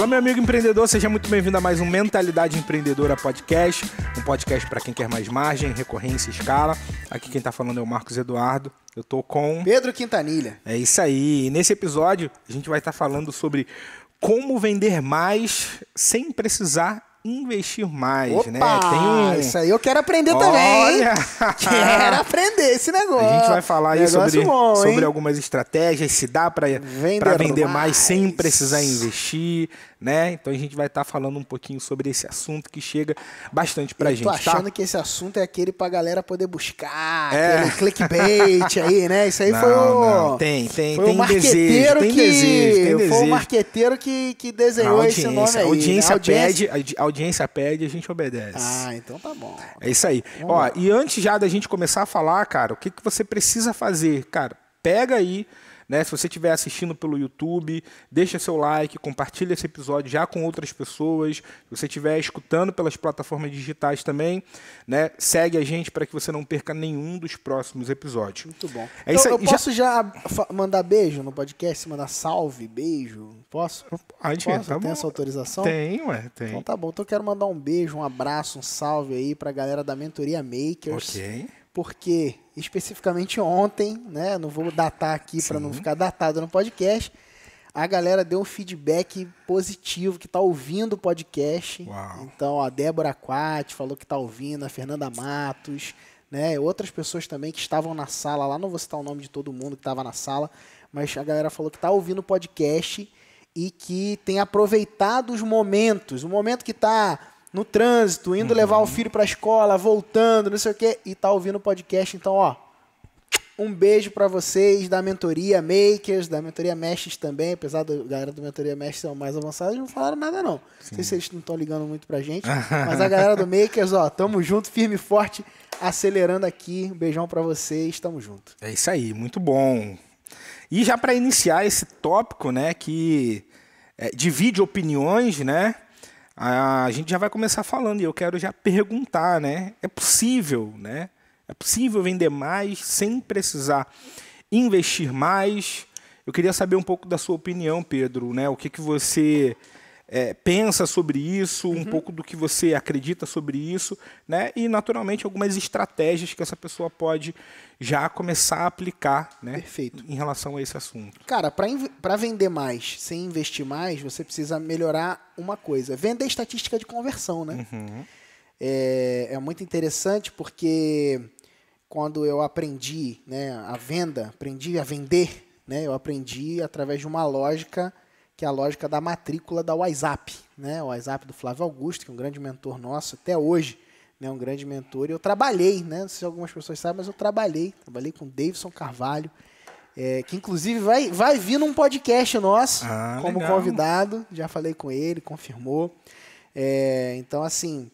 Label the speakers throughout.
Speaker 1: Olá, meu amigo empreendedor, seja muito bem-vindo a mais um Mentalidade Empreendedora Podcast, um podcast para quem quer mais margem, recorrência, escala. Aqui quem está falando é o Marcos Eduardo. Eu estou com Pedro Quintanilha. É isso aí. E nesse episódio a gente vai estar tá falando sobre como vender mais sem precisar investir mais, Opa, né? Tem um... Isso
Speaker 2: aí eu quero aprender Olha. também. quero aprender esse negócio. A gente vai falar aí sobre, bom, sobre
Speaker 1: algumas estratégias, se dá para vender, pra vender mais. mais sem precisar investir, né? Então a gente vai estar tá falando um pouquinho sobre esse assunto que chega bastante pra Eu gente. Tô tá? achando tá?
Speaker 2: que esse assunto é aquele pra galera poder buscar, é. aquele clickbait aí, né? Isso aí não, foi o. Não. Tem, tem, foi tem desejo, que, tem desejo, tem desejo. Foi o marqueteiro que, que desenhou esse nome aí. Né? A audiência, né? pede,
Speaker 1: a audiência pede, a gente obedece. Ah, então tá bom. É isso aí. Vamos Ó, lá. e antes já da gente começar a falar, cara, o que, que você precisa fazer? Cara, pega aí né? Se você estiver assistindo pelo YouTube, deixa seu like, compartilha esse episódio já com outras pessoas. Se você estiver escutando pelas plataformas digitais também, né? segue a gente para que você não perca nenhum dos próximos episódios. Muito bom.
Speaker 2: É então, eu posso já... já... mandar beijo no podcast? Mandar salve, beijo? Posso? Pode, posso? Tá tem bom. essa autorização? Tem,
Speaker 1: ué, tem. Então tá
Speaker 2: bom. Então eu quero mandar um beijo, um abraço, um salve aí para a galera da Mentoria Makers. Ok porque especificamente ontem, né, não vou datar aqui para não ficar datado no podcast, a galera deu um feedback positivo que tá ouvindo o podcast. Uau. Então, a Débora Quat falou que tá ouvindo, a Fernanda Matos, né, outras pessoas também que estavam na sala lá, não vou citar o nome de todo mundo que estava na sala, mas a galera falou que tá ouvindo o podcast e que tem aproveitado os momentos, o momento que tá no trânsito, indo uhum. levar o filho para a escola, voltando, não sei o quê, e tá ouvindo o podcast. Então, ó, um beijo para vocês da mentoria Makers, da mentoria Mestres também, apesar da galera do mentoria Mestres ser mais avançada, não falaram nada não. Sim. Não sei se eles não estão ligando muito pra gente, mas a galera do Makers, ó, tamo junto, firme e forte, acelerando aqui. Um beijão para vocês, tamo junto.
Speaker 1: É isso aí, muito bom. E já para iniciar esse tópico, né, que é, divide opiniões, né? a gente já vai começar falando e eu quero já perguntar, né? É possível, né? É possível vender mais sem precisar investir mais? Eu queria saber um pouco da sua opinião, Pedro, né? O que, que você é, pensa sobre isso, uhum. um pouco do que você acredita sobre isso, né? E naturalmente algumas estratégias que essa pessoa pode já começar a aplicar,
Speaker 2: né? Perfeito. Em relação a esse assunto. Cara, para vender mais, sem investir mais, você precisa melhorar uma coisa: vender estatística de conversão, né? Uhum. É, é muito interessante porque quando eu aprendi né, a venda, aprendi a vender, né, eu aprendi através de uma lógica que é a lógica da matrícula da WhatsApp, né? O WhatsApp do Flávio Augusto, que é um grande mentor nosso até hoje, né? Um grande mentor. E eu trabalhei, né? Não sei se algumas pessoas sabem, mas eu trabalhei, trabalhei com Davidson Carvalho, é, que inclusive vai, vai vir num podcast nosso ah, como legal. convidado. Já falei com ele, confirmou. É, então, assim,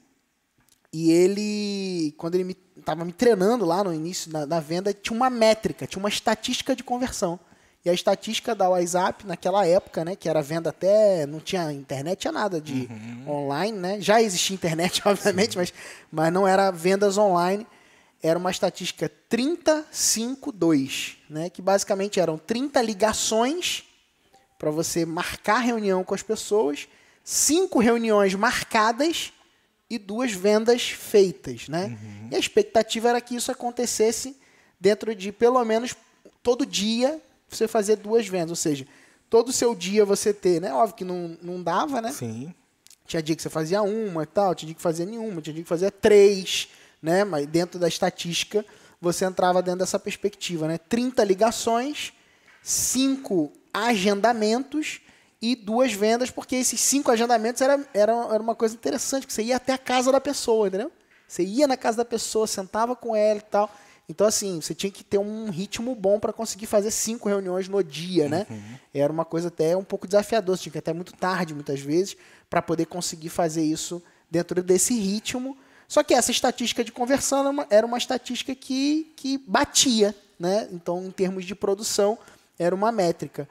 Speaker 2: e ele, quando ele estava me, me treinando lá no início da, da venda, tinha uma métrica, tinha uma estatística de conversão. E a estatística da WhatsApp naquela época, né, que era venda até, não tinha internet, tinha nada de uhum. online, né? Já existia internet, obviamente, mas, mas não era vendas online. Era uma estatística 352, né, que basicamente eram 30 ligações para você marcar reunião com as pessoas, cinco reuniões marcadas e duas vendas feitas, né? Uhum. E a expectativa era que isso acontecesse dentro de pelo menos todo dia você fazer duas vendas, ou seja, todo o seu dia você ter, né? Óbvio que não, não dava, né? Sim. Tinha dia que você fazia uma e tal, tinha dia que fazia nenhuma, tinha dia que fazia três, né? Mas dentro da estatística, você entrava dentro dessa perspectiva, né? 30 ligações, cinco agendamentos e duas vendas, porque esses cinco agendamentos era, era, era uma coisa interessante, que você ia até a casa da pessoa, entendeu? Você ia na casa da pessoa, sentava com ela e tal. Então, assim, você tinha que ter um ritmo bom para conseguir fazer cinco reuniões no dia, né? Uhum. Era uma coisa até um pouco desafiadora, você tinha que ir até muito tarde, muitas vezes, para poder conseguir fazer isso dentro desse ritmo. Só que essa estatística de conversão era uma, era uma estatística que, que batia, né? Então, em termos de produção, era uma métrica.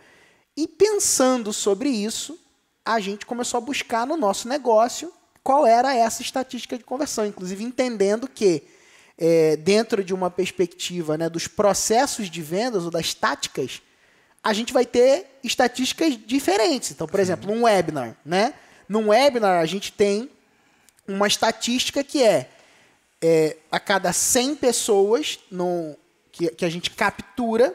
Speaker 2: E pensando sobre isso, a gente começou a buscar no nosso negócio qual era essa estatística de conversão, inclusive entendendo que é, dentro de uma perspectiva né, dos processos de vendas ou das táticas, a gente vai ter estatísticas diferentes. Então, por Sim. exemplo, num webinar, né? Num webinar, a gente tem uma estatística que é, é a cada 100 pessoas no, que, que a gente captura,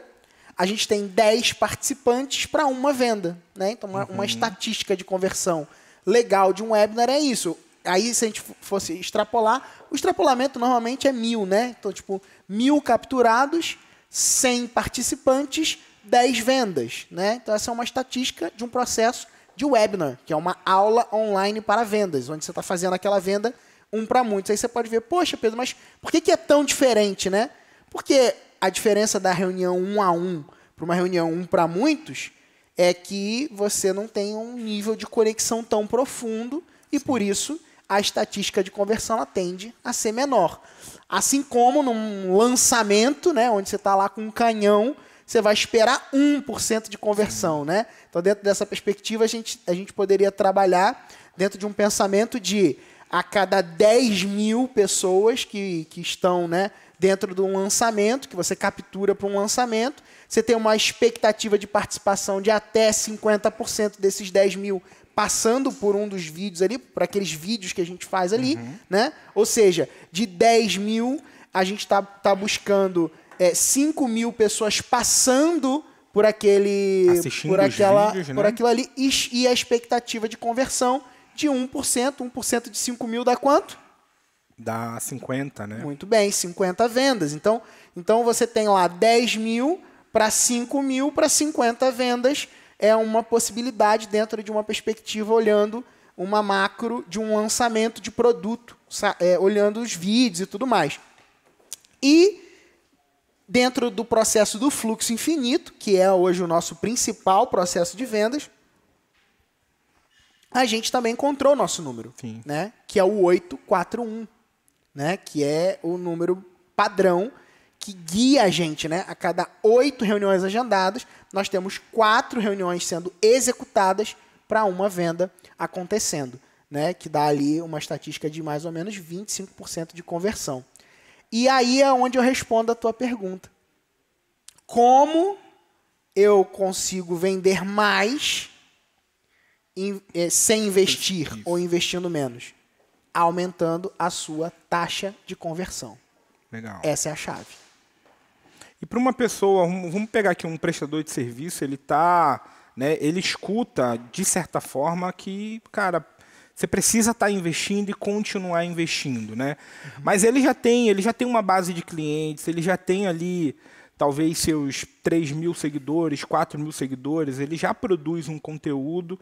Speaker 2: a gente tem 10 participantes para uma venda. Né? Então, uma, uhum. uma estatística de conversão legal de um webinar é isso aí se a gente fosse extrapolar, o extrapolamento normalmente é mil, né? Então, tipo, mil capturados, 100 participantes, 10 vendas, né? Então, essa é uma estatística de um processo de webinar, que é uma aula online para vendas, onde você está fazendo aquela venda um para muitos. Aí você pode ver, poxa, Pedro, mas por que, que é tão diferente, né? Porque a diferença da reunião um a um para uma reunião um para muitos é que você não tem um nível de conexão tão profundo e, por isso, a estatística de conversão ela tende a ser menor. Assim como num lançamento, né, onde você está lá com um canhão, você vai esperar 1% de conversão. Né? Então, dentro dessa perspectiva, a gente, a gente poderia trabalhar dentro de um pensamento de a cada 10 mil pessoas que, que estão né, dentro de um lançamento, que você captura para um lançamento, você tem uma expectativa de participação de até 50% desses 10 mil passando por um dos vídeos ali, por aqueles vídeos que a gente faz ali, uhum. né? Ou seja, de 10 mil, a gente tá, tá buscando é, 5 mil pessoas passando por aquele. Assistindo por aquela. Vídeos, né? Por aquilo ali. E, e, a expectativa de conversão de 1%. 1% de 5 mil dá quanto? Dá 50, né? Muito bem, 50 vendas. Então, então você tem lá 10 mil para 5 mil para 50 vendas é uma possibilidade dentro de uma perspectiva olhando uma macro de um lançamento de produto, é, olhando os vídeos e tudo mais. E dentro do processo do fluxo infinito, que é hoje o nosso principal processo de vendas, a gente também encontrou o nosso número, né? Que é o 841, né? Que é o número padrão que guia a gente, né? A cada oito reuniões agendadas, nós temos quatro reuniões sendo executadas para uma venda acontecendo, né? Que dá ali uma estatística de mais ou menos 25% de conversão. E aí é onde eu respondo a tua pergunta. Como eu consigo vender mais eh, sem investir Isso. ou investindo menos? Aumentando a sua taxa de conversão. Legal. Essa é a chave. E para uma pessoa,
Speaker 1: vamos pegar aqui um prestador de serviço, ele tá, né, ele escuta de certa forma que, cara, você precisa estar tá investindo e continuar investindo, né? Uhum. Mas ele já tem, ele já tem uma base de clientes, ele já tem ali talvez seus 3 mil seguidores, 4 mil seguidores, ele já produz um conteúdo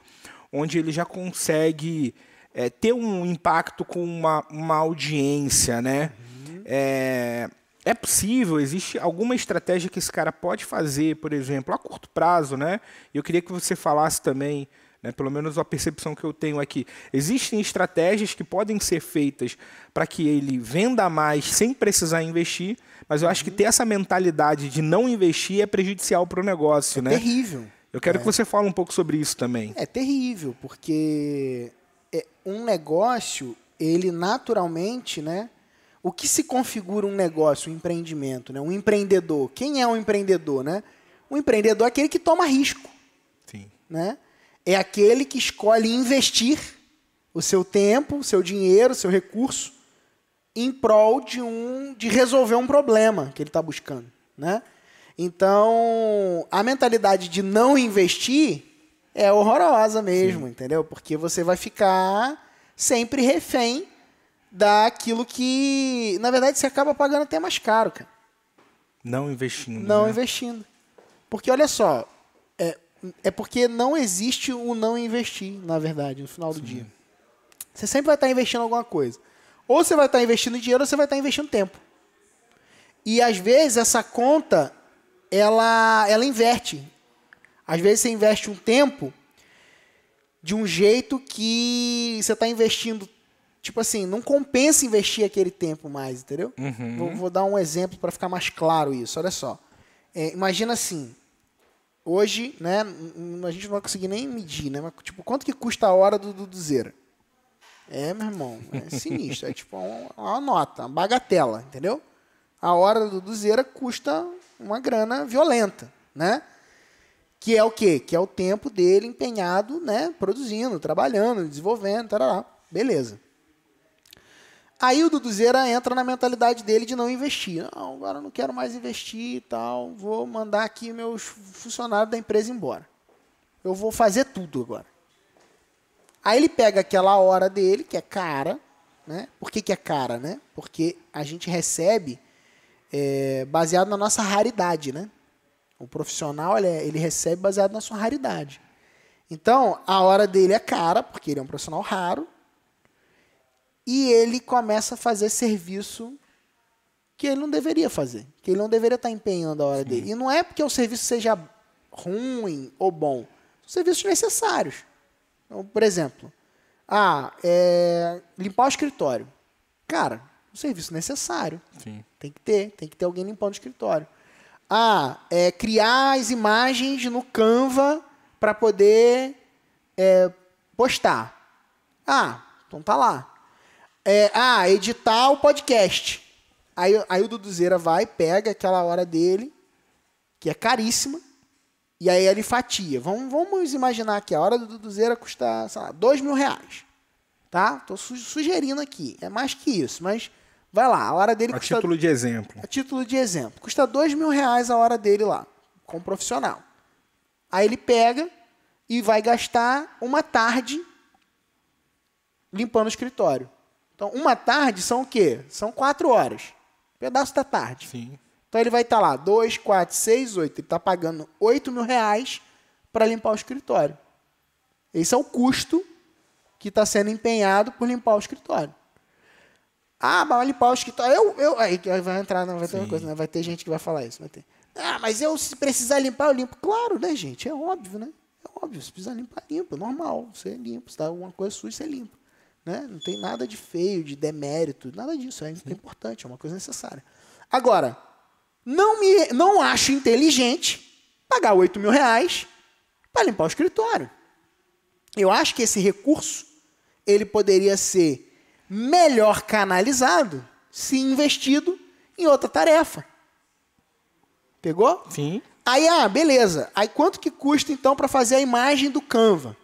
Speaker 1: onde ele já consegue é, ter um impacto com uma, uma audiência, né? Uhum. É, é possível, existe alguma estratégia que esse cara pode fazer, por exemplo, a curto prazo, né? Eu queria que você falasse também, né, pelo menos a percepção que eu tenho aqui. Existem estratégias que podem ser feitas para que ele venda mais sem precisar investir, mas eu acho que uhum. ter essa mentalidade de não investir é prejudicial para o negócio, é né? Terrível. Eu quero é. que você fale um pouco sobre isso também. É
Speaker 2: terrível, porque é um negócio, ele naturalmente, né? o que se configura um negócio, um empreendimento, né? um empreendedor. Quem é um empreendedor? Né? O empreendedor é aquele que toma risco. Sim. Né? É aquele que escolhe investir o seu tempo, o seu dinheiro, o seu recurso em prol de, um, de resolver um problema que ele está buscando. Né? Então, a mentalidade de não investir é horrorosa mesmo, Sim. entendeu? Porque você vai ficar sempre refém daquilo que, na verdade, você acaba pagando até mais caro, cara.
Speaker 1: Não investindo.
Speaker 2: Não né? investindo. Porque, olha só, é, é porque não existe o não investir, na verdade, no final do Sim. dia. Você sempre vai estar investindo alguma coisa. Ou você vai estar investindo dinheiro ou você vai estar investindo tempo. E às vezes essa conta ela ela inverte. Às vezes você investe um tempo de um jeito que você está investindo tipo assim, não compensa investir aquele tempo mais, entendeu?
Speaker 1: Uhum. Vou, vou,
Speaker 2: dar um exemplo para ficar mais claro isso. Olha só. É, imagina assim, hoje, né, a gente não vai conseguir nem medir, né? Mas, tipo, quanto que custa a hora do Duduzeira? É, meu irmão, é sinistro. é tipo uma, uma, nota, uma bagatela, entendeu? A hora do Duduzeira custa uma grana violenta, né? Que é o quê? Que é o tempo dele empenhado, né? Produzindo, trabalhando, desenvolvendo, tarará. Beleza. Aí o Duduzeira entra na mentalidade dele de não investir. Não, agora eu não quero mais investir e tal, vou mandar aqui meus funcionários da empresa embora. Eu vou fazer tudo agora. Aí ele pega aquela hora dele, que é cara, né? Por que, que é cara, né? Porque a gente recebe é, baseado na nossa raridade, né? O profissional, ele, é, ele recebe baseado na sua raridade. Então, a hora dele é cara, porque ele é um profissional raro, e ele começa a fazer serviço que ele não deveria fazer, que ele não deveria estar empenhando a hora Sim. dele. E não é porque o serviço seja ruim ou bom, são serviços necessários. Então, por exemplo, ah, é, limpar o escritório. Cara, um serviço necessário. Sim. Tem que ter, tem que ter alguém limpando o escritório. Ah, é, criar as imagens no Canva para poder é, postar. Ah, então tá lá é, ah, editar o podcast. Aí, aí o Duduzeira vai, pega aquela hora dele, que é caríssima, e aí ele fatia. Vamos, vamos imaginar que a hora do Duduzeira custa, sei lá, dois mil reais. Tá? Tô su sugerindo aqui. É mais que isso, mas vai lá. A hora dele a custa... A título de exemplo. A título de exemplo. Custa dois mil reais a hora dele lá, com profissional. Aí ele pega e vai gastar uma tarde limpando o escritório. Então, uma tarde são o quê? São quatro horas. pedaço da tarde. Sim. Então ele vai estar tá lá, dois, quatro, seis, oito. Ele está pagando oito mil reais para limpar o escritório. Esse é o custo que está sendo empenhado por limpar o escritório. Ah, mas limpar o escritório. Eu, eu, aí vai entrar, não vai ter uma coisa, não, né? vai ter gente que vai falar isso. Vai ter. Ah, mas eu, se precisar limpar, eu limpo. Claro, né, gente? É óbvio, né? É óbvio. Se precisar limpar, limpa. Normal. Você limpa. Se dá alguma coisa suja, você limpa. Né? Não tem nada de feio, de demérito, nada disso. É importante, é uma coisa necessária. Agora, não, me, não acho inteligente pagar 8 mil reais para limpar o escritório. Eu acho que esse recurso ele poderia ser melhor canalizado se investido em outra tarefa. Pegou? Sim. Aí, ah, beleza. Aí quanto que custa então para fazer a imagem do Canva?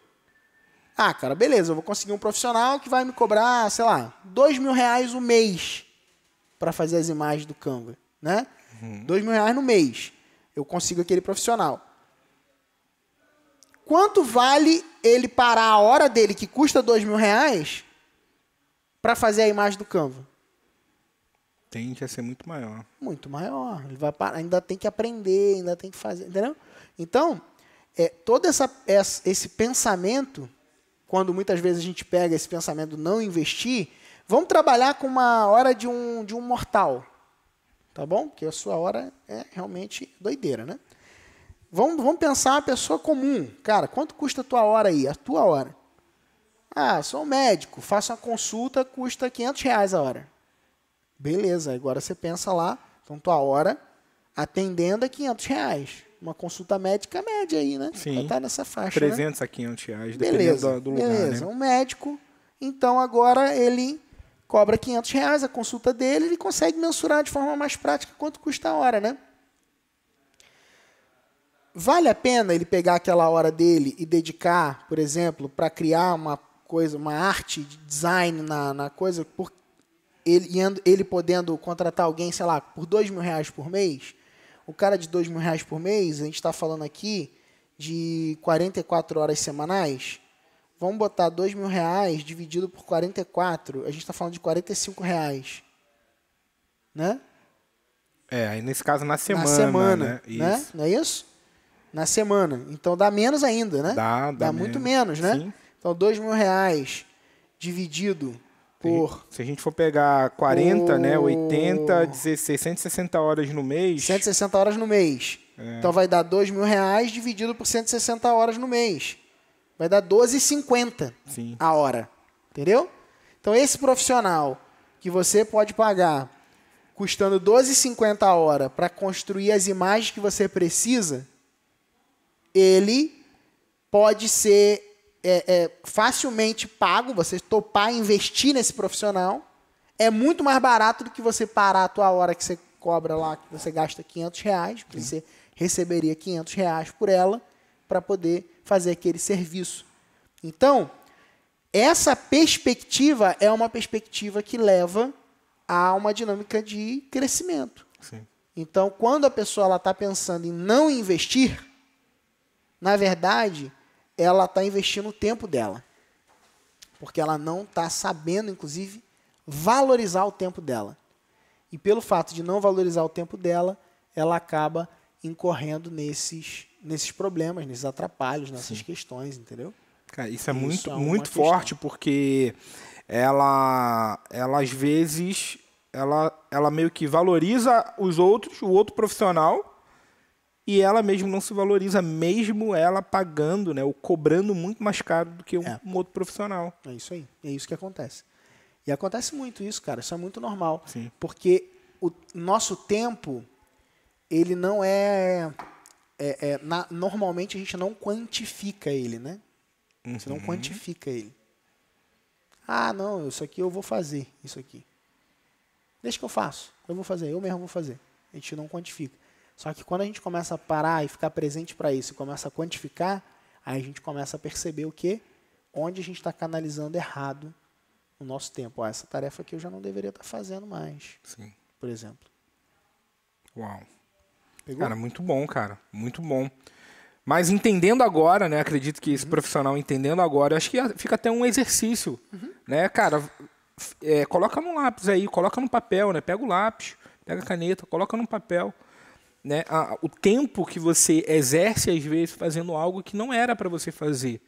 Speaker 2: Ah, cara, beleza, eu vou conseguir um profissional que vai me cobrar, sei lá, dois mil reais o mês para fazer as imagens do Canva, né? Uhum. Dois mil reais no mês. Eu consigo aquele profissional. Quanto vale ele parar a hora dele, que custa dois mil reais, para fazer a imagem do Canva?
Speaker 1: Tende a ser muito maior.
Speaker 2: Muito maior. Ele vai parar, ainda tem que aprender, ainda tem que fazer, entendeu? Então, é, todo essa, esse pensamento quando muitas vezes a gente pega esse pensamento não investir, vamos trabalhar com uma hora de um, de um mortal. Tá bom? Porque a sua hora é realmente doideira, né? Vamos, vamos pensar a pessoa comum. Cara, quanto custa a tua hora aí? A tua hora. Ah, sou um médico, faço uma consulta, custa 500 reais a hora. Beleza, agora você pensa lá, então tua hora atendendo é 500 reais uma consulta médica média aí, né? Sim. tá nessa faixa. 300
Speaker 1: né? a 500 reais, beleza, do, lugar. Beleza, né?
Speaker 2: um médico. Então agora ele cobra 500 reais a consulta dele, ele consegue mensurar de forma mais prática quanto custa a hora, né? Vale a pena ele pegar aquela hora dele e dedicar, por exemplo, para criar uma coisa, uma arte de design na, na coisa, por ele, ele podendo contratar alguém, sei lá, por dois mil reais por mês? O cara de dois mil reais por mês, a gente está falando aqui de 44 horas semanais. Vamos botar dois mil reais dividido por 44, a gente está falando de 45 reais. Né? É, aí nesse
Speaker 1: caso na semana. Na semana, né? né? Isso. Né? Não
Speaker 2: é isso? Na semana. Então dá menos ainda, né? Dá, dá, dá menos. muito menos, né? Sim. Então dois mil reais dividido por... Se a gente for pegar 40,
Speaker 1: né, por... né, 80,
Speaker 2: 16, 160 horas no mês... 160 horas no mês. É. Então vai dar 2 mil reais dividido por 160 horas no mês. Vai dar 12,50 a hora. Entendeu? Então esse profissional que você pode pagar custando 12,50 a hora para construir as imagens que você precisa, ele pode ser é, é facilmente pago, você topar investir nesse profissional, é muito mais barato do que você parar a tua hora que você cobra lá, que você gasta 500 reais, porque você receberia 500 reais por ela para poder fazer aquele serviço. Então, essa perspectiva é uma perspectiva que leva a uma dinâmica de crescimento. Sim. Então, quando a pessoa está pensando em não investir, na verdade, ela está investindo o tempo dela. Porque ela não está sabendo, inclusive, valorizar o tempo dela. E pelo fato de não valorizar o tempo dela, ela acaba incorrendo nesses, nesses problemas, nesses atrapalhos, nessas Sim. questões, entendeu? Cara, isso é isso muito, é muito forte,
Speaker 1: porque ela, ela às vezes, ela, ela meio que valoriza os outros, o outro profissional, e ela mesmo não se valoriza, mesmo ela pagando, né, ou cobrando muito mais caro do que um, é. um outro
Speaker 2: profissional. É isso aí, é isso que acontece. E acontece muito isso, cara, isso é muito normal, Sim. porque o nosso tempo, ele não é, é, é na, normalmente a gente não quantifica ele, né? Uhum. Você não uhum. quantifica ele. Ah, não, isso aqui eu vou fazer, isso aqui. Deixa que eu faço, eu vou fazer, eu mesmo vou fazer. A gente não quantifica. Só que quando a gente começa a parar e ficar presente para isso, e começa a quantificar, aí a gente começa a perceber o que, onde a gente está canalizando errado o nosso tempo. Ó, essa tarefa aqui eu já não deveria estar tá fazendo mais. Sim. Por exemplo. Uau.
Speaker 1: Pegou? Cara, muito bom, cara. Muito bom. Mas entendendo agora, né? Acredito que esse uhum. profissional entendendo agora, acho que fica até um exercício, uhum. né, cara? É, coloca no lápis aí, coloca no papel, né? Pega o lápis, pega a caneta, coloca no papel né, a, o tempo que você exerce às vezes fazendo algo que não era para você fazer.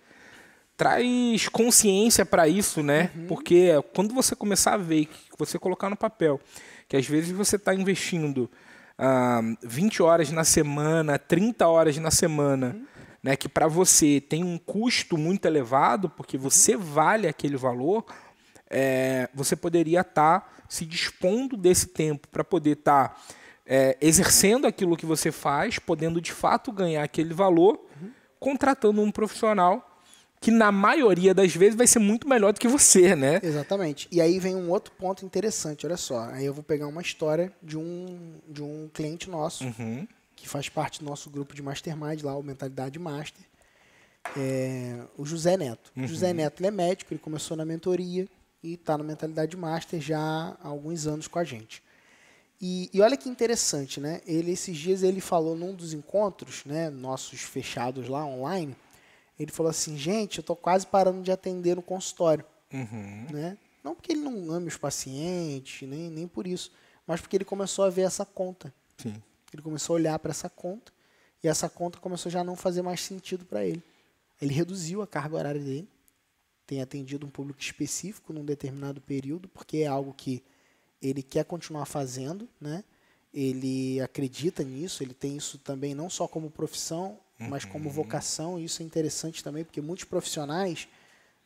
Speaker 1: Traz consciência para isso, né? Uhum. Porque quando você começar a ver, que você colocar no papel, que às vezes você está investindo ah, 20 horas na semana, 30 horas na semana, uhum. né, que para você tem um custo muito elevado, porque uhum. você uhum. vale aquele valor, é, você poderia estar tá se dispondo desse tempo para poder estar. Tá é, exercendo aquilo que você faz, podendo de fato ganhar aquele valor, uhum. contratando um profissional que na maioria das
Speaker 2: vezes vai ser muito melhor do que você, né? Exatamente. E aí vem um outro ponto interessante, olha só. Aí eu vou pegar uma história de um, de um cliente nosso, uhum. que faz parte do nosso grupo de mastermind lá, o Mentalidade Master, é, o José Neto. Uhum. O José Neto é médico, ele começou na mentoria e está na Mentalidade Master já há alguns anos com a gente. E, e, olha que interessante, né? Ele esses dias ele falou num dos encontros, né, nossos fechados lá online, ele falou assim, gente, eu tô quase parando de atender no consultório, uhum. né? Não porque ele não ame os pacientes, nem nem por isso, mas porque ele começou a ver essa conta. Sim. Ele começou a olhar para essa conta e essa conta começou já a não fazer mais sentido para ele. Ele reduziu a carga horária dele, tem atendido um público específico num determinado período, porque é algo que ele quer continuar fazendo, né? Ele acredita nisso, ele tem isso também não só como profissão, mas como uhum. vocação, e isso é interessante também, porque muitos profissionais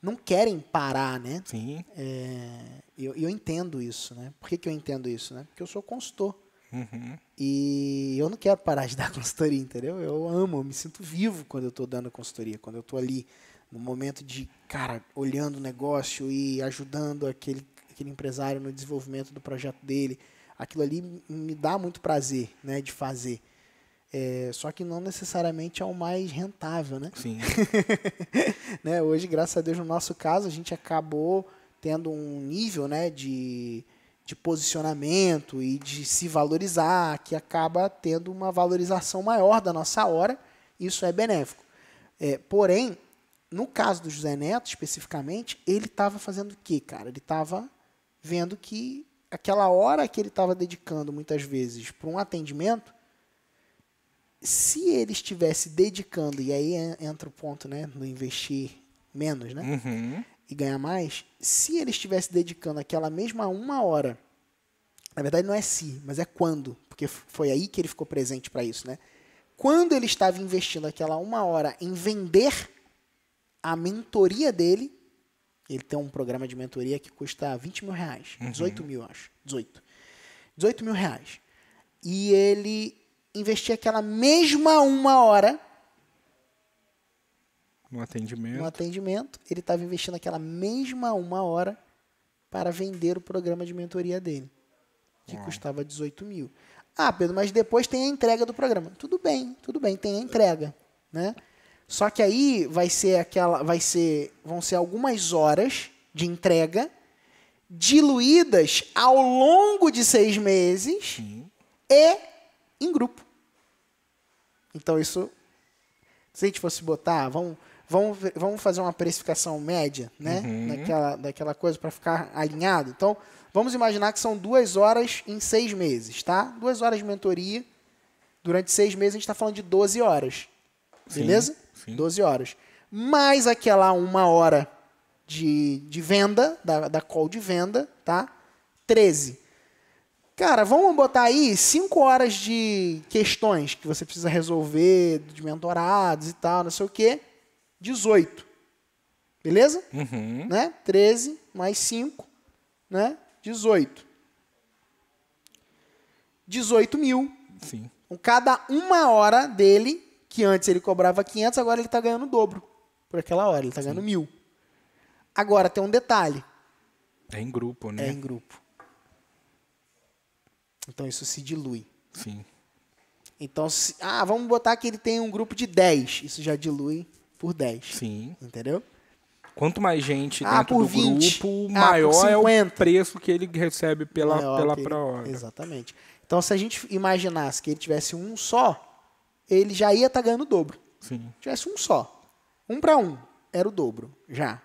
Speaker 2: não querem parar, né? Sim. É, eu, eu entendo isso, né? Por que, que eu entendo isso, né? Porque eu sou consultor. Uhum. E eu não quero parar de dar consultoria, entendeu? Eu amo, eu me sinto vivo quando eu estou dando consultoria, quando eu estou ali no momento de, cara, olhando o negócio e ajudando aquele daquele empresário no desenvolvimento do projeto dele. Aquilo ali me dá muito prazer né, de fazer. É, só que não necessariamente é o mais rentável, né? Sim. né? Hoje, graças a Deus, no nosso caso, a gente acabou tendo um nível né, de, de posicionamento e de se valorizar, que acaba tendo uma valorização maior da nossa hora. Isso é benéfico. É, porém, no caso do José Neto, especificamente, ele estava fazendo o quê, cara? Ele estava vendo que aquela hora que ele estava dedicando muitas vezes para um atendimento, se ele estivesse dedicando, e aí entra o ponto né, no investir menos né, uhum. e ganhar mais, se ele estivesse dedicando aquela mesma uma hora, na verdade não é se, mas é quando, porque foi aí que ele ficou presente para isso, né? Quando ele estava investindo aquela uma hora em vender a mentoria dele, ele tem um programa de mentoria que custa 20 mil reais. Uhum. 18 mil, acho. 18. 18 mil reais. E ele investia aquela mesma uma hora
Speaker 1: no atendimento. No
Speaker 2: atendimento, ele estava investindo aquela mesma uma hora para vender o programa de mentoria dele, que Uau. custava 18 mil. Ah, Pedro, mas depois tem a entrega do programa. Tudo bem, tudo bem, tem a entrega. Né? Só que aí vai ser aquela, vai ser, vão ser algumas horas de entrega diluídas ao longo de seis meses Sim. e em grupo. Então isso, se a gente fosse botar, vamos, vamos, vamos fazer uma precificação média, né, uhum. daquela, daquela coisa para ficar alinhado. Então vamos imaginar que são duas horas em seis meses, tá? Duas horas de mentoria durante seis meses a gente está falando de 12 horas, beleza? Sim. Sim. 12 horas. Mais aquela uma hora de, de venda, da, da call de venda, tá? 13. Cara, vamos botar aí 5 horas de questões que você precisa resolver, de mentorados e tal, não sei o quê. 18. Beleza? Uhum. Né? 13 mais 5, né? 18. 18 mil. Sim. Então, cada uma hora dele que antes ele cobrava 500, agora ele está ganhando o dobro por aquela hora, ele está ganhando mil. Agora tem um detalhe. É em grupo, né? É em grupo. Então isso se dilui. Sim. Então, se, ah, vamos botar que ele tem um grupo de 10. Isso já dilui por 10. Sim. Entendeu? Quanto mais gente ah, dentro do 20. grupo, ah, maior ah, é o
Speaker 1: preço que ele recebe pela, pela
Speaker 2: hora. Exatamente. Então, se a gente imaginasse que ele tivesse um só, ele já ia estar tá ganhando o dobro. Sim. Tivesse um só. Um para um. Era o dobro, já.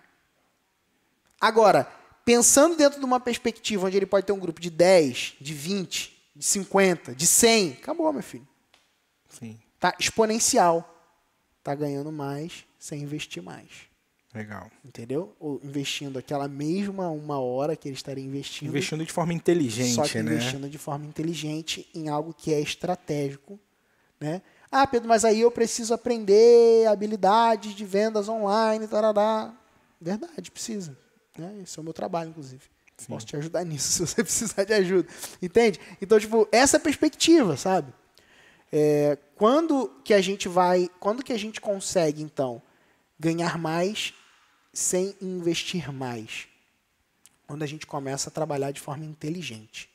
Speaker 2: Agora, pensando dentro de uma perspectiva onde ele pode ter um grupo de 10, de 20, de 50, de 100, acabou, meu filho. Sim. Tá exponencial. Tá ganhando mais sem investir mais. Legal. Entendeu? Ou investindo aquela mesma uma hora que ele estaria investindo. Investindo de forma
Speaker 1: inteligente, só que né? Investindo
Speaker 2: de forma inteligente em algo que é estratégico, né? Ah, Pedro, mas aí eu preciso aprender habilidades de vendas online, tarará. Verdade, precisa. Né? Esse é o meu trabalho, inclusive. Sim. Posso te ajudar nisso se você precisar de ajuda. Entende? Então, tipo, essa é a perspectiva, sabe? É, quando que a gente vai. Quando que a gente consegue, então, ganhar mais sem investir mais? Quando a gente começa a trabalhar de forma inteligente.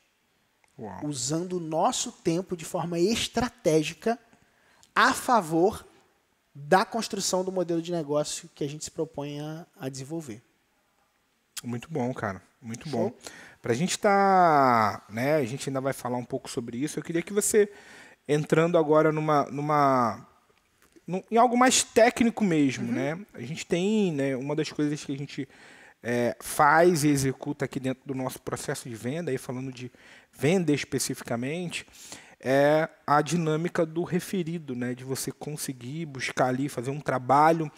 Speaker 2: Uau. Usando o nosso tempo de forma estratégica a favor da construção do modelo de negócio que a gente se propõe a, a desenvolver.
Speaker 1: Muito bom, cara. Muito Show. bom. Para a gente estar, tá, né, a gente ainda vai falar um pouco sobre isso. Eu queria que você entrando agora numa numa em algo mais técnico mesmo, uhum. né? A gente tem, né, uma das coisas que a gente é, faz e executa aqui dentro do nosso processo de venda, aí falando de venda especificamente, é a dinâmica do referido, né? De você conseguir buscar ali, fazer um trabalho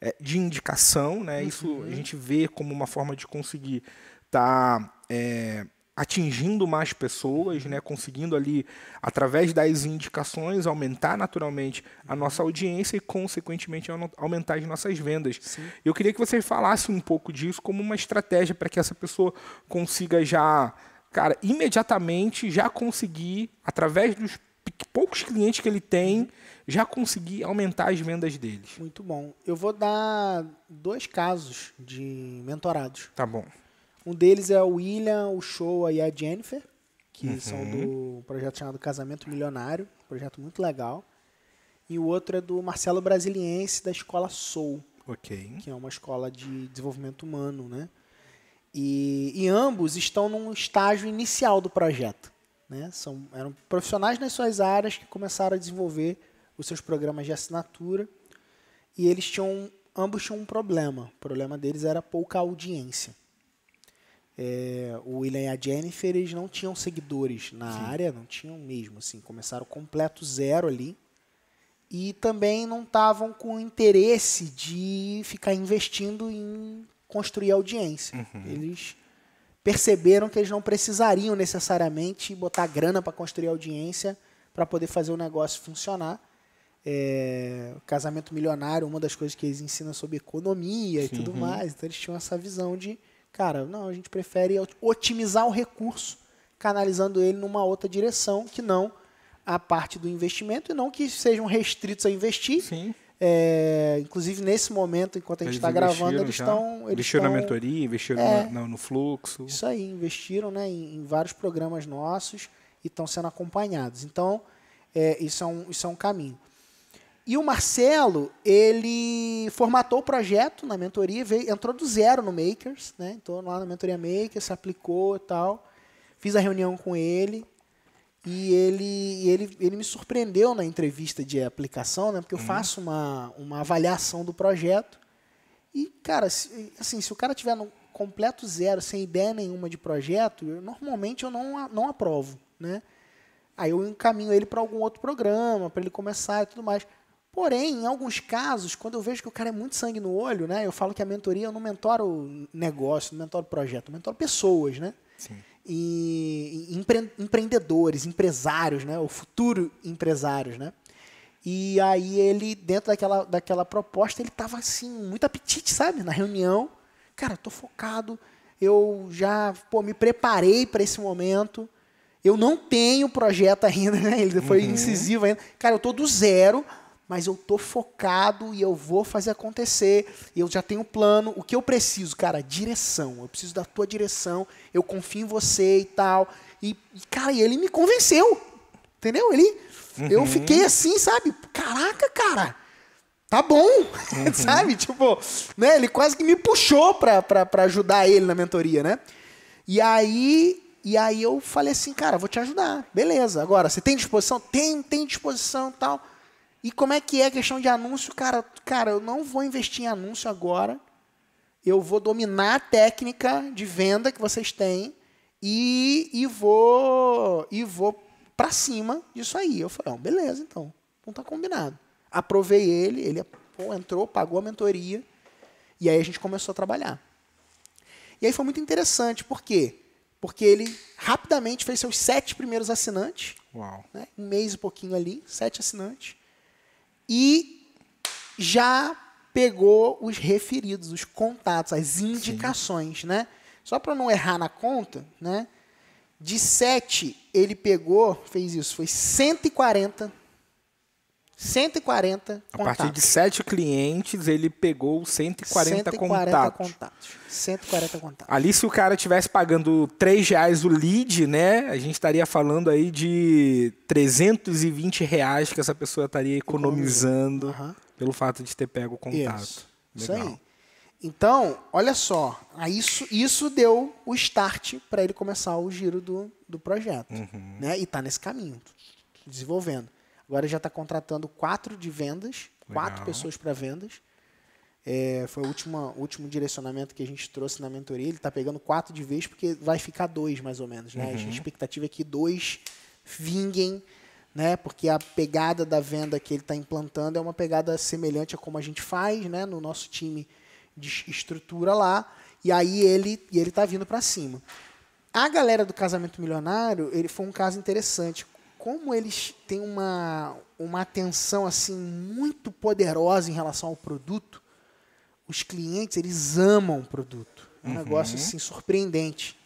Speaker 1: é, de indicação, né? Uhum. Isso a uhum. gente vê como uma forma de conseguir estar tá, é, atingindo mais pessoas, né? Conseguindo ali, através das indicações, aumentar naturalmente a uhum. nossa audiência e, consequentemente, aumentar as nossas vendas. Sim. Eu queria que você falasse um pouco disso como uma estratégia para que essa pessoa consiga já cara, imediatamente já consegui, através dos poucos clientes que ele tem, já consegui aumentar as vendas deles.
Speaker 2: Muito bom. Eu vou dar dois casos de mentorados. Tá bom. Um deles é o William, o Shoa e a Jennifer, que uhum. são do projeto chamado Casamento Milionário, projeto muito legal. E o outro é do Marcelo Brasiliense, da escola Soul. Ok. Que é uma escola de desenvolvimento humano, né? E, e ambos estão num estágio inicial do projeto. Né? São, eram profissionais nas suas áreas que começaram a desenvolver os seus programas de assinatura e eles tinham ambos tinham um problema. O problema deles era pouca audiência. É, o William e a Jennifer eles não tinham seguidores na Sim. área, não tinham mesmo, assim, começaram completo zero ali e também não estavam com interesse de ficar investindo em construir audiência. Uhum. Eles perceberam que eles não precisariam necessariamente botar grana para construir audiência para poder fazer o negócio funcionar. É, casamento milionário, uma das coisas que eles ensinam sobre economia e tudo uhum. mais. Então eles tinham essa visão de, cara, não, a gente prefere otimizar o recurso, canalizando ele numa outra direção que não a parte do investimento e não que sejam restritos a investir. Sim é, inclusive, nesse momento, enquanto a gente está gravando, eles estão. Investiram tão, na mentoria, investiram é, no,
Speaker 1: no, fluxo. Isso aí,
Speaker 2: investiram né, em, em vários programas nossos e estão sendo acompanhados. Então, é, isso, é um, isso é um caminho. E o Marcelo, ele formatou o projeto na mentoria, veio, entrou do zero no Makers, né? Entrou lá na mentoria Makers, se aplicou e tal. Fiz a reunião com ele. E ele, ele, ele me surpreendeu na entrevista de aplicação, né? Porque eu uhum. faço uma, uma avaliação do projeto. E, cara, se, assim, se o cara tiver no completo zero, sem ideia nenhuma de projeto, eu, normalmente eu não, não aprovo, né? Aí eu encaminho ele para algum outro programa, para ele começar e tudo mais. Porém, em alguns casos, quando eu vejo que o cara é muito sangue no olho, né? Eu falo que a mentoria eu não mentoro negócio, não mentoro projeto, eu mentoro pessoas, né? Sim e empre, empreendedores, empresários, né? O futuro empresários, né? E aí ele, dentro daquela, daquela proposta, ele tava assim, muito apetite, sabe? Na reunião. Cara, eu tô focado, eu já pô, me preparei para esse momento. Eu não tenho projeto ainda, né? Ele foi uhum. incisivo ainda. Cara, eu tô do zero, mas eu tô focado e eu vou fazer acontecer, eu já tenho plano, o que eu preciso, cara, direção, eu preciso da tua direção, eu confio em você e tal. E, e cara, ele me convenceu, entendeu? Ele, uhum. eu fiquei assim, sabe? Caraca, cara, tá bom, uhum. sabe? Tipo, né? Ele quase que me puxou pra, pra, pra ajudar ele na mentoria, né? E aí, e aí eu falei assim, cara, vou te ajudar, beleza. Agora, você tem disposição? Tem, tem disposição e tal. E como é que é a questão de anúncio? Cara, cara, eu não vou investir em anúncio agora. Eu vou dominar a técnica de venda que vocês têm e, e vou e vou para cima disso aí. Eu falei, oh, beleza, então. Então tá combinado. Aprovei ele, ele pô, entrou, pagou a mentoria e aí a gente começou a trabalhar. E aí foi muito interessante, por quê? Porque ele rapidamente fez seus sete primeiros assinantes. Uau. Né? Um mês e pouquinho ali, sete assinantes e já pegou os referidos, os contatos, as indicações, Sim. né? Só para não errar na conta, né? De 7, ele pegou, fez isso, foi 140 140 contatos. A partir de
Speaker 1: sete clientes, ele pegou 140, 140 contatos.
Speaker 2: contatos. 140 contatos.
Speaker 1: Ali, se o cara tivesse pagando 3 reais o lead, né? A gente estaria falando aí de 320 reais que essa pessoa estaria economizando uhum. pelo fato de ter pego o contato. Isso. Legal. Isso aí.
Speaker 2: Então, olha só, isso, isso deu o start para ele começar o giro do, do projeto. Uhum. Né? E está nesse caminho, desenvolvendo. Agora já está contratando quatro de vendas, Legal. quatro pessoas para vendas. É, foi o último, último direcionamento que a gente trouxe na mentoria. Ele está pegando quatro de vez, porque vai ficar dois, mais ou menos. Né? Uhum. A expectativa é que dois vinguem, né? porque a pegada da venda que ele está implantando é uma pegada semelhante a como a gente faz né? no nosso time de estrutura lá. E aí ele está vindo para cima. A galera do Casamento Milionário, ele foi um caso interessante como eles têm uma, uma atenção assim muito poderosa em relação ao produto, os clientes eles amam o produto. É um uhum. negócio assim surpreendente.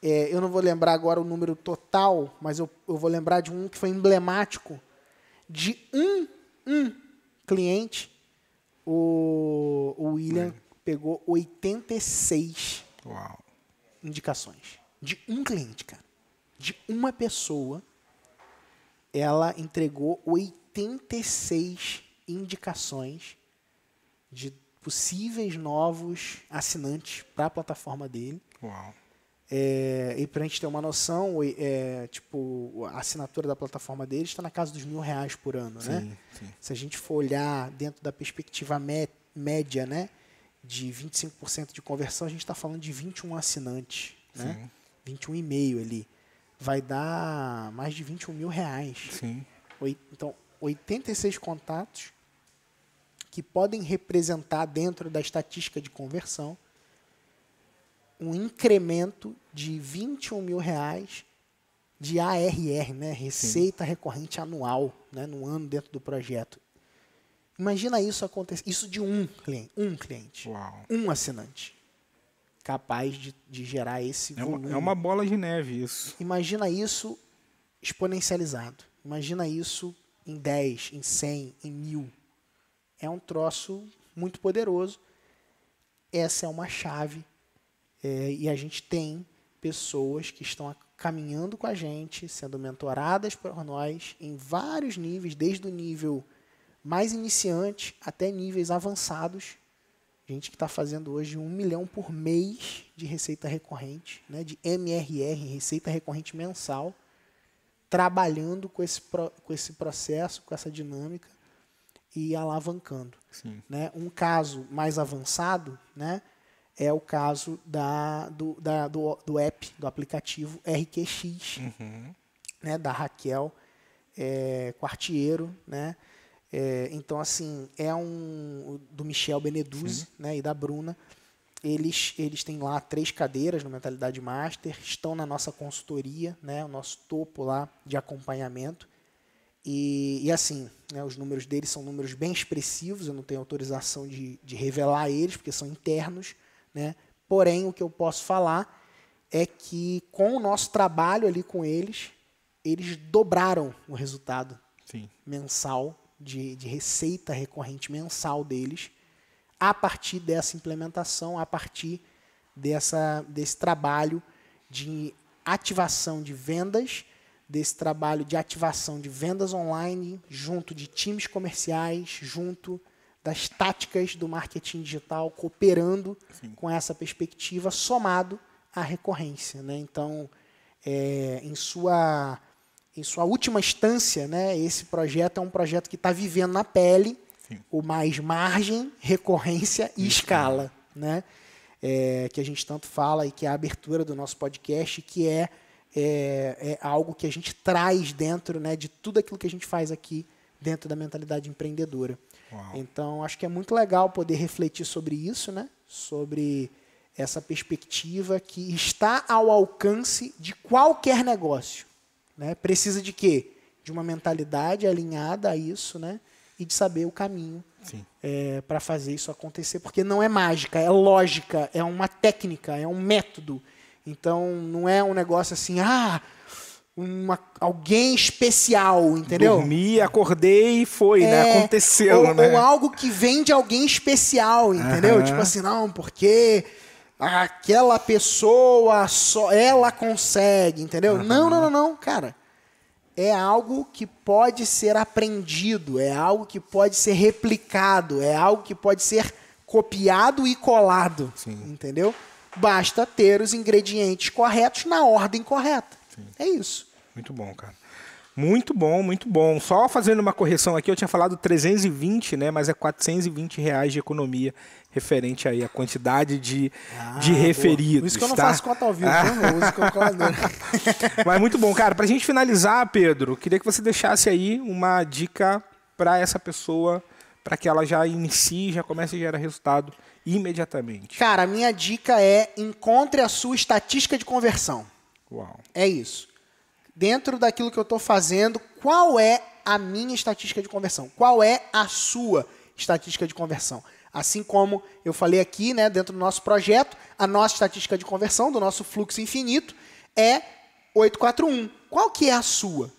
Speaker 2: É, eu não vou lembrar agora o número total, mas eu, eu vou lembrar de um que foi emblemático de um, um cliente. O, o William uhum. pegou 86 Uau. indicações de um cliente, cara, de uma pessoa ela entregou 86 indicações de possíveis novos assinantes para a plataforma dele. Uau. É, e para a gente ter uma noção, é, tipo, a assinatura da plataforma dele está na casa dos mil reais por ano, né? sim, né? Sim. Se a gente for olhar dentro da perspectiva média, né, de 25% de conversão, a gente está falando de 21 assinantes, né? 21,5 ali vai dar mais de 21 mil reais. Sim. Então, 86 contatos que podem representar, dentro da estatística de conversão, um incremento de 21 mil reais de ARR, né? Receita Sim. recorrente anual, né? no ano dentro do projeto. Imagina isso acontecer, isso de um cliente, um cliente, Uau. um assinante capaz de, de gerar esse é volume. Uma, é uma bola de neve isso. Imagina isso exponencializado. Imagina isso em 10, em 100, em 1000. É um troço muito poderoso. Essa é uma chave. É, e a gente tem pessoas que estão caminhando com a gente, sendo mentoradas por nós em vários níveis, desde o nível mais iniciante até níveis avançados Gente que está fazendo hoje um milhão por mês de receita recorrente, né, de MRR, receita recorrente mensal, trabalhando com esse, pro, com esse processo, com essa dinâmica e alavancando. Sim. Né? Um caso mais avançado né, é o caso da, do, da, do, do app, do aplicativo RQX, uhum. né, da Raquel é, Quartiero, né? É, então, assim, é um. do Michel Beneduzzi né, e da Bruna. Eles, eles têm lá três cadeiras no Mentalidade Master, estão na nossa consultoria, né, o nosso topo lá de acompanhamento. E, e assim, né, os números deles são números bem expressivos, eu não tenho autorização de, de revelar eles, porque são internos. Né? Porém, o que eu posso falar é que com o nosso trabalho ali com eles, eles dobraram o resultado Sim. mensal de, de receita recorrente mensal deles a partir dessa implementação, a partir dessa, desse trabalho de ativação de vendas, desse trabalho de ativação de vendas online, junto de times comerciais, junto das táticas do marketing digital, cooperando Sim. com essa perspectiva, somado à recorrência. Né? Então, é, em sua em sua última instância, né, esse projeto é um projeto que está vivendo na pele Sim. o mais margem, recorrência e escala, né, é, que a gente tanto fala e que é a abertura do nosso podcast, que é, é, é algo que a gente traz dentro né, de tudo aquilo que a gente faz aqui dentro da mentalidade empreendedora. Uau. Então, acho que é muito legal poder refletir sobre isso, né? sobre essa perspectiva que está ao alcance de qualquer negócio. Né? Precisa de quê? De uma mentalidade alinhada a isso, né? E de saber o caminho é, para fazer isso acontecer. Porque não é mágica, é lógica, é uma técnica, é um método. Então, não é um negócio assim, ah, uma, alguém especial, entendeu? Dormi, acordei e foi, né? é, né? Aconteceu, ou, né? Ou algo que vem de alguém especial, entendeu? Uhum. Tipo assim, não, porque aquela pessoa só ela consegue, entendeu? Uhum. Não, não, não, não, cara. É algo que pode ser aprendido, é algo que pode ser replicado, é algo que pode ser copiado e colado, Sim. entendeu? Basta ter os ingredientes corretos na ordem correta. Sim. É isso.
Speaker 1: Muito bom, cara. Muito bom, muito bom. Só fazendo uma correção aqui, eu tinha falado 320, né? Mas é 420 reais de economia referente aí à quantidade de, ah, de referidos. Por isso que eu não tá? faço cota ao vivo, ah. eu uso calculadora. Mas muito bom, cara. Para a gente finalizar, Pedro, queria que você deixasse aí uma dica para essa pessoa, para que ela já inicie, já comece a gerar resultado imediatamente.
Speaker 2: Cara, a minha dica é encontre a sua estatística de conversão. Uau. É isso dentro daquilo que eu estou fazendo, qual é a minha estatística de conversão? Qual é a sua estatística de conversão? Assim como eu falei aqui, né, dentro do nosso projeto, a nossa estatística de conversão do nosso fluxo infinito é 841. Qual que é a sua?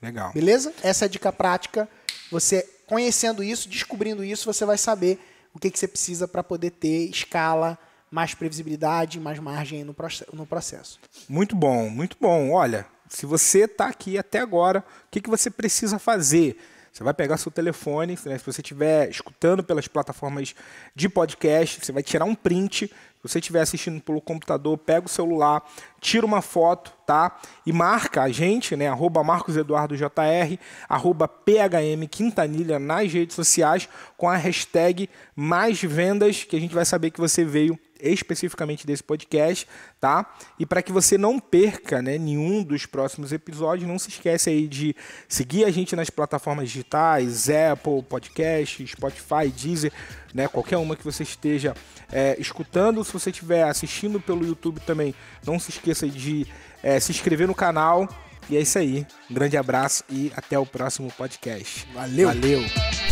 Speaker 2: Legal. Beleza? Essa é a dica prática. Você conhecendo isso, descobrindo isso, você vai saber o que, que você precisa para poder ter escala, mais previsibilidade, mais margem no, no processo.
Speaker 1: Muito bom, muito bom. Olha, se você está aqui até agora, o que, que você precisa fazer? Você vai pegar seu telefone, né, se você estiver escutando pelas plataformas de podcast, você vai tirar um print. Se você estiver assistindo pelo computador, pega o celular, tira uma foto, tá? E marca a gente, né? Arroba MarcosEduardoJR, arroba PHM Quintanilha nas redes sociais com a hashtag mais vendas, que a gente vai saber que você veio especificamente desse podcast, tá? E para que você não perca né, nenhum dos próximos episódios, não se esquece aí de seguir a gente nas plataformas digitais, Apple Podcast, Spotify, Deezer, né? Qualquer uma que você esteja é, escutando. Se você estiver assistindo pelo YouTube também, não se esqueça de é, se inscrever no canal. E é isso aí. Um grande abraço e até o próximo podcast. Valeu! Valeu.